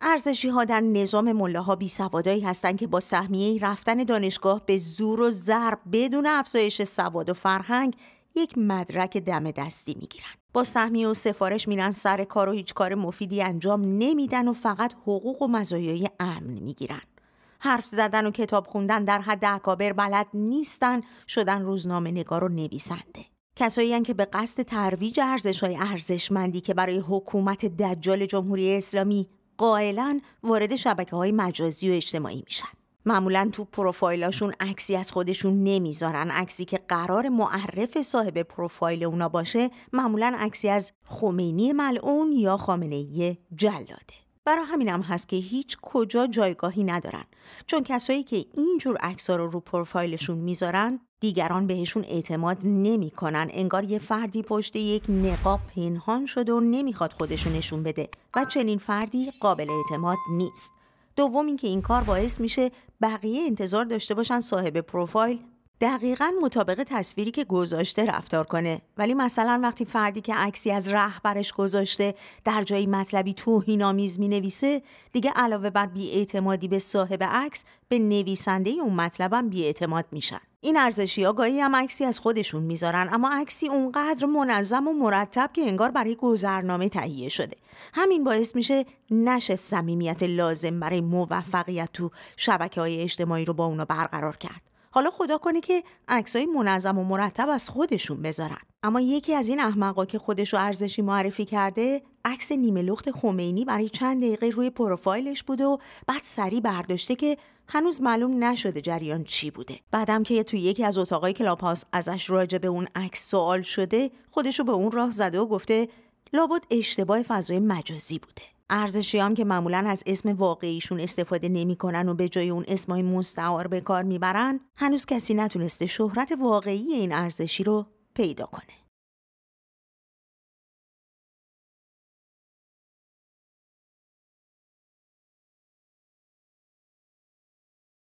ارزشی ها در نظام ها بی هستند که با سهمیه رفتن دانشگاه به زور و ضرب بدون افزایش سواد و فرهنگ یک مدرک دم دستی میگیرن با سهمیه و سفارش میرن سر کار و هیچ کار مفیدی انجام نمیدن و فقط حقوق و مزایای امن میگیرن حرف زدن و کتاب خوندن در حد اکابر بلد نیستن شدن روزنامه نگار و نویسنده کسایی که به قصد ترویج ارزش های ارزشمندی که برای حکومت دجال جمهوری اسلامی قائلا وارد شبکه های مجازی و اجتماعی میشن معمولا تو پروفایلاشون عکسی از خودشون نمیذارن عکسی که قرار معرف صاحب پروفایل اونا باشه معمولا عکسی از خمینی ملعون یا خامنه جلاده برای همینم هم هست که هیچ کجا جایگاهی ندارن چون کسایی که اینجور عکس‌ها رو رو پروفایلشون میذارن دیگران بهشون اعتماد نمیکنن انگار یه فردی پشت یک نقاب پنهان شده و نمیخواد خودشو نشون بده و چنین فردی قابل اعتماد نیست دوم اینکه این کار باعث میشه بقیه انتظار داشته باشن صاحب پروفایل دقیقا مطابق تصویری که گذاشته رفتار کنه ولی مثلا وقتی فردی که عکسی از رهبرش گذاشته در جایی مطلبی نامیز می نویسه دیگه علاوه بر بیاعتمادی به صاحب عکس به نویسنده اون مطلبم بیاعتماد میشن این ارزشی ها گاهی هم عکسی از خودشون میذارن اما عکسی اونقدر منظم و مرتب که انگار برای گذرنامه تهیه شده همین باعث میشه نشه صمیمیت لازم برای موفقیت تو شبکه های اجتماعی رو با اونا برقرار کرد حالا خدا کنه که عکسای منظم و مرتب از خودشون بذارن اما یکی از این احمقا که خودش رو ارزشی معرفی کرده عکس نیمه لخت خمینی برای چند دقیقه روی پروفایلش بوده و بعد سری برداشته که هنوز معلوم نشده جریان چی بوده بعدم که توی یکی از اتاقای کلاپاس ازش راجع به اون عکس سوال شده خودشو به اون راه زده و گفته لابد اشتباه فضای مجازی بوده ارزشی هم که معمولا از اسم واقعیشون استفاده نمیکنن و به جای اون اسمای مستعار به کار میبرن هنوز کسی نتونسته شهرت واقعی این ارزشی رو پیدا کنه